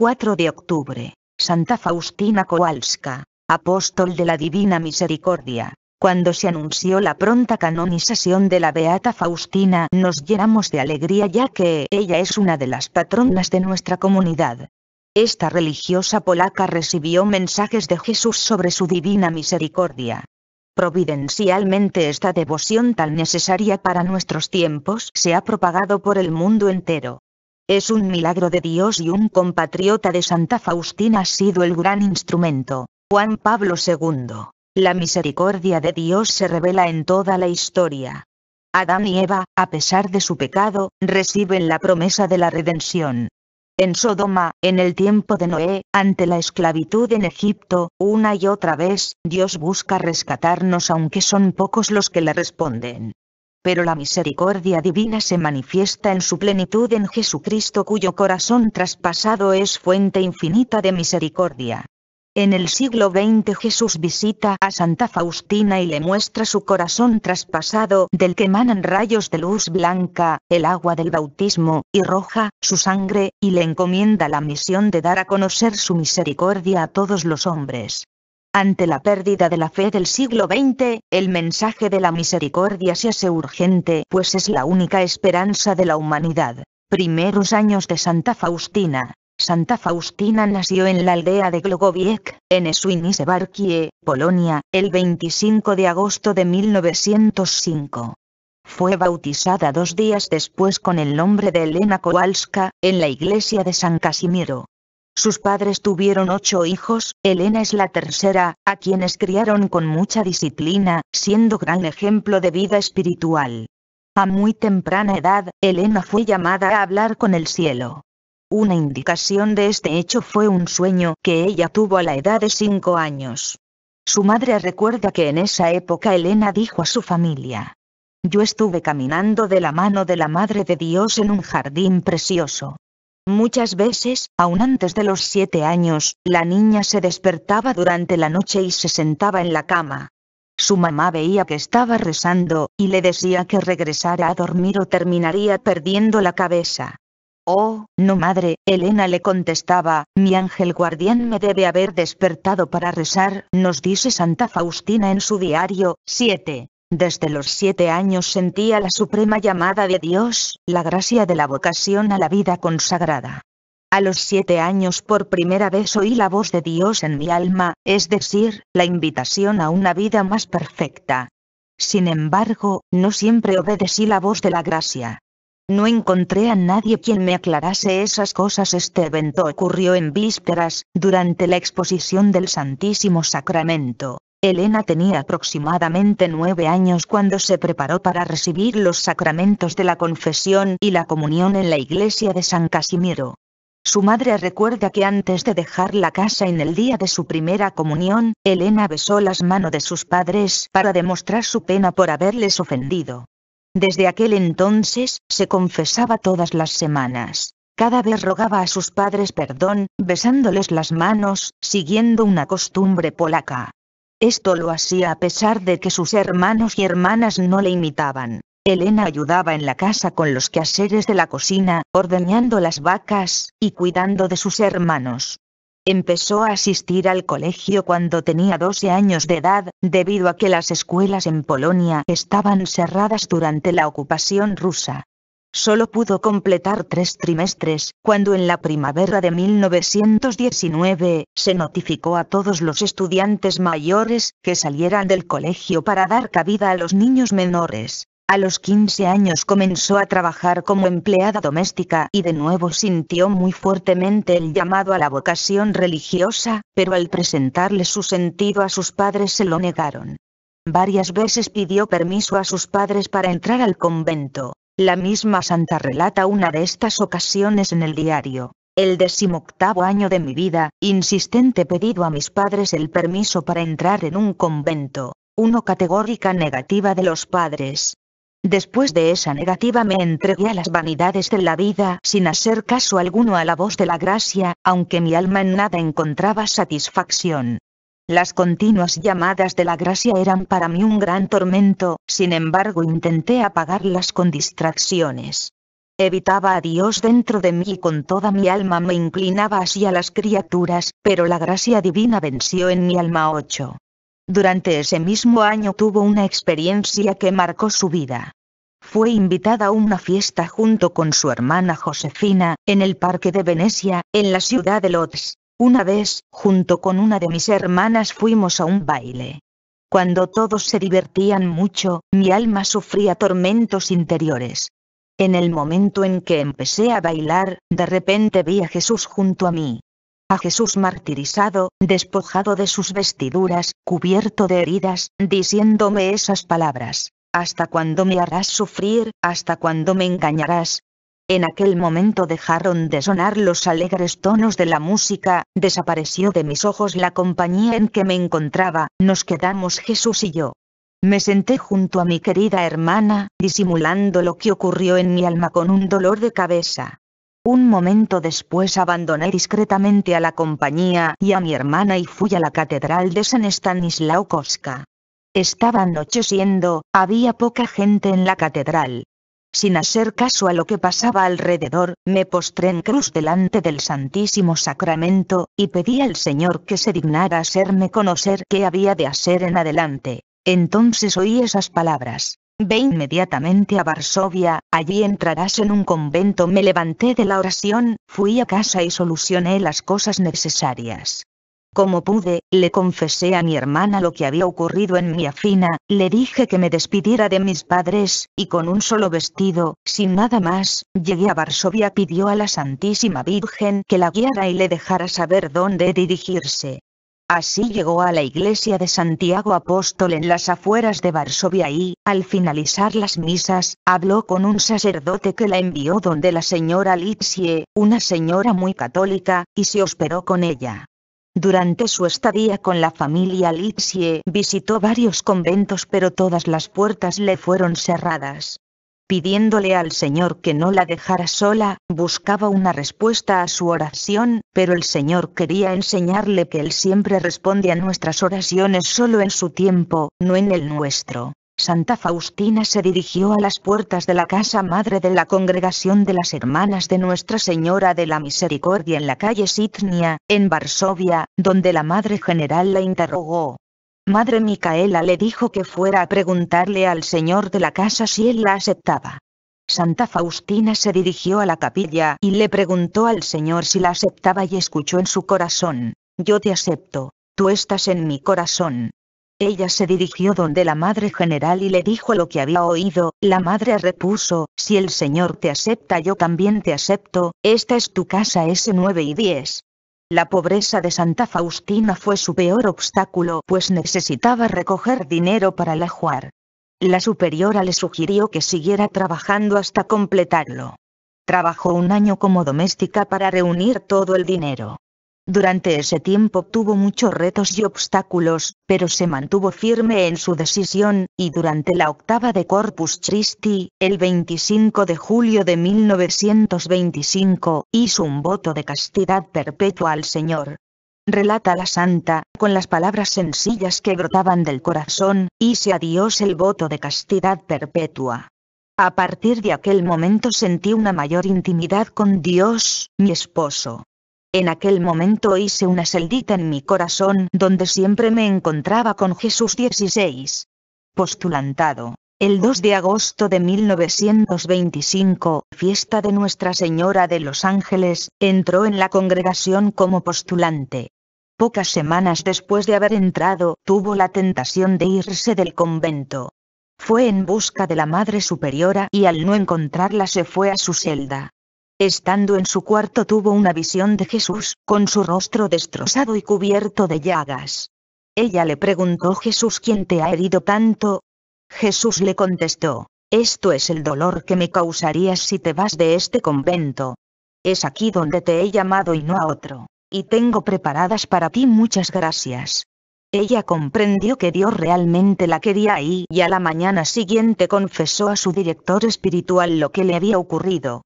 4 de octubre, Santa Faustina Kowalska, apóstol de la Divina Misericordia. Cuando se anunció la pronta canonización de la Beata Faustina nos llenamos de alegría ya que ella es una de las patronas de nuestra comunidad. Esta religiosa polaca recibió mensajes de Jesús sobre su divina misericordia. Providencialmente esta devoción tan necesaria para nuestros tiempos se ha propagado por el mundo entero. Es un milagro de Dios y un compatriota de Santa Faustina ha sido el gran instrumento. Juan Pablo II. La misericordia de Dios se revela en toda la historia. Adán y Eva, a pesar de su pecado, reciben la promesa de la redención. En Sodoma, en el tiempo de Noé, ante la esclavitud en Egipto, una y otra vez, Dios busca rescatarnos aunque son pocos los que le responden pero la misericordia divina se manifiesta en su plenitud en Jesucristo cuyo corazón traspasado es fuente infinita de misericordia. En el siglo XX Jesús visita a Santa Faustina y le muestra su corazón traspasado del que emanan rayos de luz blanca, el agua del bautismo, y roja, su sangre, y le encomienda la misión de dar a conocer su misericordia a todos los hombres. Ante la pérdida de la fe del siglo XX, el mensaje de la misericordia se hace urgente, pues es la única esperanza de la humanidad. Primeros años de Santa Faustina. Santa Faustina nació en la aldea de Glogowiec, en Swinisebarkie, Polonia, el 25 de agosto de 1905. Fue bautizada dos días después con el nombre de Elena Kowalska, en la iglesia de San Casimiro. Sus padres tuvieron ocho hijos, Elena es la tercera, a quienes criaron con mucha disciplina, siendo gran ejemplo de vida espiritual. A muy temprana edad, Elena fue llamada a hablar con el cielo. Una indicación de este hecho fue un sueño que ella tuvo a la edad de cinco años. Su madre recuerda que en esa época Elena dijo a su familia, Yo estuve caminando de la mano de la Madre de Dios en un jardín precioso. Muchas veces, aun antes de los siete años, la niña se despertaba durante la noche y se sentaba en la cama. Su mamá veía que estaba rezando, y le decía que regresara a dormir o terminaría perdiendo la cabeza. Oh, no madre, Elena le contestaba, mi ángel guardián me debe haber despertado para rezar, nos dice Santa Faustina en su diario, 7. Desde los siete años sentía la suprema llamada de Dios, la gracia de la vocación a la vida consagrada. A los siete años por primera vez oí la voz de Dios en mi alma, es decir, la invitación a una vida más perfecta. Sin embargo, no siempre obedecí la voz de la gracia. No encontré a nadie quien me aclarase esas cosas. Este evento ocurrió en vísperas, durante la exposición del Santísimo Sacramento. Elena tenía aproximadamente nueve años cuando se preparó para recibir los sacramentos de la confesión y la comunión en la iglesia de San Casimiro. Su madre recuerda que antes de dejar la casa en el día de su primera comunión, Elena besó las manos de sus padres para demostrar su pena por haberles ofendido. Desde aquel entonces, se confesaba todas las semanas. Cada vez rogaba a sus padres perdón, besándoles las manos, siguiendo una costumbre polaca. Esto lo hacía a pesar de que sus hermanos y hermanas no le imitaban. Elena ayudaba en la casa con los quehaceres de la cocina, ordeñando las vacas, y cuidando de sus hermanos. Empezó a asistir al colegio cuando tenía 12 años de edad, debido a que las escuelas en Polonia estaban cerradas durante la ocupación rusa. Solo pudo completar tres trimestres, cuando en la primavera de 1919, se notificó a todos los estudiantes mayores que salieran del colegio para dar cabida a los niños menores. A los 15 años comenzó a trabajar como empleada doméstica y de nuevo sintió muy fuertemente el llamado a la vocación religiosa, pero al presentarle su sentido a sus padres se lo negaron. Varias veces pidió permiso a sus padres para entrar al convento, la misma santa relata una de estas ocasiones en el diario. El decimoctavo año de mi vida, insistente pedido a mis padres el permiso para entrar en un convento, uno categórica negativa de los padres. Después de esa negativa me entregué a las vanidades de la vida sin hacer caso alguno a la voz de la gracia, aunque mi alma en nada encontraba satisfacción. Las continuas llamadas de la gracia eran para mí un gran tormento, sin embargo intenté apagarlas con distracciones. Evitaba a Dios dentro de mí y con toda mi alma me inclinaba hacia las criaturas, pero la gracia divina venció en mi alma 8. Durante ese mismo año tuvo una experiencia que marcó su vida. Fue invitada a una fiesta junto con su hermana Josefina, en el Parque de Venecia, en la ciudad de Lodz. Una vez, junto con una de mis hermanas fuimos a un baile. Cuando todos se divertían mucho, mi alma sufría tormentos interiores. En el momento en que empecé a bailar, de repente vi a Jesús junto a mí. A Jesús martirizado, despojado de sus vestiduras, cubierto de heridas, diciéndome esas palabras. ¿Hasta cuando me harás sufrir? ¿Hasta cuando me engañarás? En aquel momento dejaron de sonar los alegres tonos de la música, desapareció de mis ojos la compañía en que me encontraba, nos quedamos Jesús y yo. Me senté junto a mi querida hermana, disimulando lo que ocurrió en mi alma con un dolor de cabeza. Un momento después abandoné discretamente a la compañía y a mi hermana y fui a la catedral de San Estanislao Estaba anocheciendo, había poca gente en la catedral, sin hacer caso a lo que pasaba alrededor, me postré en cruz delante del Santísimo Sacramento, y pedí al Señor que se dignara hacerme conocer qué había de hacer en adelante. Entonces oí esas palabras. Ve inmediatamente a Varsovia, allí entrarás en un convento. Me levanté de la oración, fui a casa y solucioné las cosas necesarias. Como pude, le confesé a mi hermana lo que había ocurrido en mi afina, le dije que me despidiera de mis padres, y con un solo vestido, sin nada más, llegué a Varsovia pidió a la Santísima Virgen que la guiara y le dejara saber dónde dirigirse. Así llegó a la iglesia de Santiago Apóstol en las afueras de Varsovia y, al finalizar las misas, habló con un sacerdote que la envió donde la señora Lipsie, una señora muy católica, y se hospedó con ella. Durante su estadía con la familia Lipsie visitó varios conventos pero todas las puertas le fueron cerradas. Pidiéndole al Señor que no la dejara sola, buscaba una respuesta a su oración, pero el Señor quería enseñarle que Él siempre responde a nuestras oraciones solo en su tiempo, no en el nuestro. Santa Faustina se dirigió a las puertas de la casa madre de la congregación de las hermanas de Nuestra Señora de la Misericordia en la calle Sitnia, en Varsovia, donde la madre general la interrogó. Madre Micaela le dijo que fuera a preguntarle al señor de la casa si él la aceptaba. Santa Faustina se dirigió a la capilla y le preguntó al Señor si la aceptaba y escuchó en su corazón, Yo te acepto, tú estás en mi corazón, ella se dirigió donde la madre general y le dijo lo que había oído, la madre repuso, si el señor te acepta yo también te acepto, esta es tu casa S9 y 10. La pobreza de Santa Faustina fue su peor obstáculo pues necesitaba recoger dinero para la juar. La superiora le sugirió que siguiera trabajando hasta completarlo. Trabajó un año como doméstica para reunir todo el dinero. Durante ese tiempo tuvo muchos retos y obstáculos, pero se mantuvo firme en su decisión, y durante la octava de Corpus Christi, el 25 de julio de 1925, hizo un voto de castidad perpetua al Señor. Relata la santa, con las palabras sencillas que brotaban del corazón, hice a Dios el voto de castidad perpetua. A partir de aquel momento sentí una mayor intimidad con Dios, mi esposo. En aquel momento hice una celdita en mi corazón donde siempre me encontraba con Jesús 16. Postulantado. El 2 de agosto de 1925, fiesta de Nuestra Señora de los Ángeles, entró en la congregación como postulante. Pocas semanas después de haber entrado, tuvo la tentación de irse del convento. Fue en busca de la Madre Superiora y al no encontrarla se fue a su celda. Estando en su cuarto tuvo una visión de Jesús, con su rostro destrozado y cubierto de llagas. Ella le preguntó Jesús ¿quién te ha herido tanto? Jesús le contestó, esto es el dolor que me causarías si te vas de este convento. Es aquí donde te he llamado y no a otro, y tengo preparadas para ti muchas gracias. Ella comprendió que Dios realmente la quería ahí y a la mañana siguiente confesó a su director espiritual lo que le había ocurrido.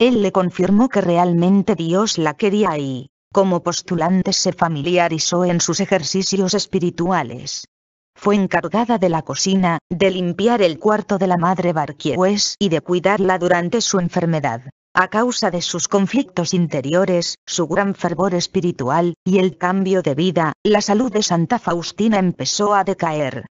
Él le confirmó que realmente Dios la quería y, como postulante se familiarizó en sus ejercicios espirituales. Fue encargada de la cocina, de limpiar el cuarto de la madre Barqués y de cuidarla durante su enfermedad. A causa de sus conflictos interiores, su gran fervor espiritual, y el cambio de vida, la salud de Santa Faustina empezó a decaer.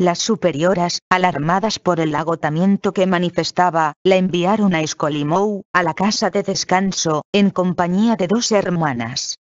Las superioras, alarmadas por el agotamiento que manifestaba, la enviaron a Escolimou, a la casa de descanso, en compañía de dos hermanas.